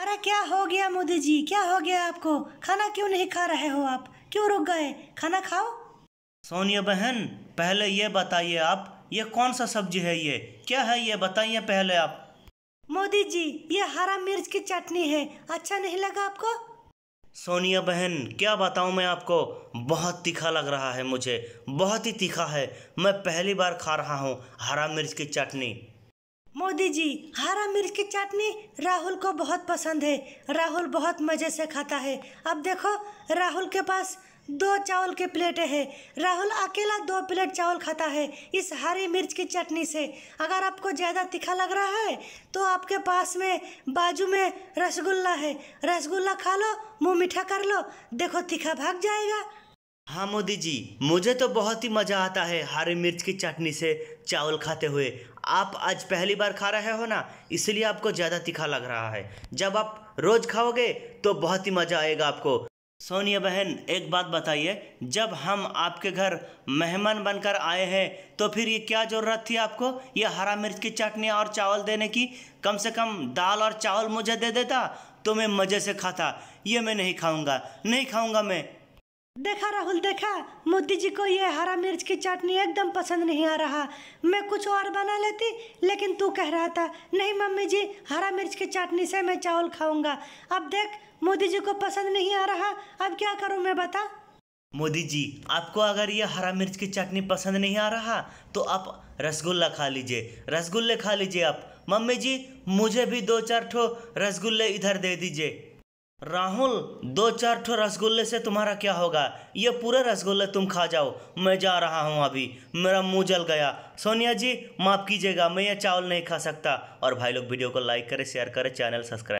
अरे क्या हो गया मोदी जी क्या हो गया आपको खाना क्यों नहीं खा रहे हो आप क्यों रुक गए खाना खाओ सोनिया बहन पहले ये बताइए आप ये कौन सा सब्जी है ये क्या है ये बताइए पहले आप मोदी जी ये हरा मिर्च की चटनी है अच्छा नहीं लगा आपको सोनिया बहन क्या बताऊं मैं आपको बहुत तीखा लग रहा है मुझे बहुत ही तीखा है मैं पहली बार खा रहा हूँ हरा मिर्च की चटनी मोदी जी हरा मिर्च की चटनी राहुल को बहुत पसंद है राहुल बहुत मज़े से खाता है अब देखो राहुल के पास दो चावल के प्लेटें हैं राहुल अकेला दो प्लेट चावल खाता है इस हरी मिर्च की चटनी से अगर आपको ज़्यादा तीखा लग रहा है तो आपके पास में बाजू में रसगुल्ला है रसगुल्ला खा लो मुँह मीठा कर लो देखो तीखा भाग जाएगा हाँ मोदी जी मुझे तो बहुत ही मज़ा आता है हरी मिर्च की चटनी से चावल खाते हुए आप आज पहली बार खा रहे हो ना इसलिए आपको ज़्यादा तीखा लग रहा है जब आप रोज़ खाओगे तो बहुत ही मज़ा आएगा आपको सोनिया बहन एक बात बताइए जब हम आपके घर मेहमान बनकर आए हैं तो फिर ये क्या ज़रूरत थी आपको ये हरा मिर्च की चटनी और चावल देने की कम से कम दाल और चावल मुझे दे देता तो मैं मज़े से खाता ये मैं नहीं खाऊंगा नहीं खाऊंगा मैं देखा राहुल देखा मोदी जी को ये हरा मिर्च की चटनी एकदम पसंद नहीं आ रहा मैं कुछ और बना लेती लेकिन तू कह रहा था नहीं मम्मी जी हरा मिर्च की चटनी से मैं चावल खाऊंगा अब देख मोदी जी को पसंद नहीं आ रहा अब क्या करूं मैं बता मोदी जी आपको अगर ये हरा मिर्च की चटनी पसंद नहीं आ रहा तो आप रसगुल्ला खा लीजिए रसगुल्ले खा लीजिए आप मम्मी जी मुझे भी दो चार ठो रसगुल्ले इधर दे दीजिए राहुल दो चार ठो रसगुल्ले से तुम्हारा क्या होगा ये पूरे रसगुल्ले तुम खा जाओ मैं जा रहा हूँ अभी मेरा मुंह जल गया सोनिया जी माफ़ कीजिएगा मैं ये चावल नहीं खा सकता और भाई लोग वीडियो को लाइक करें शेयर करें चैनल सब्सक्राइब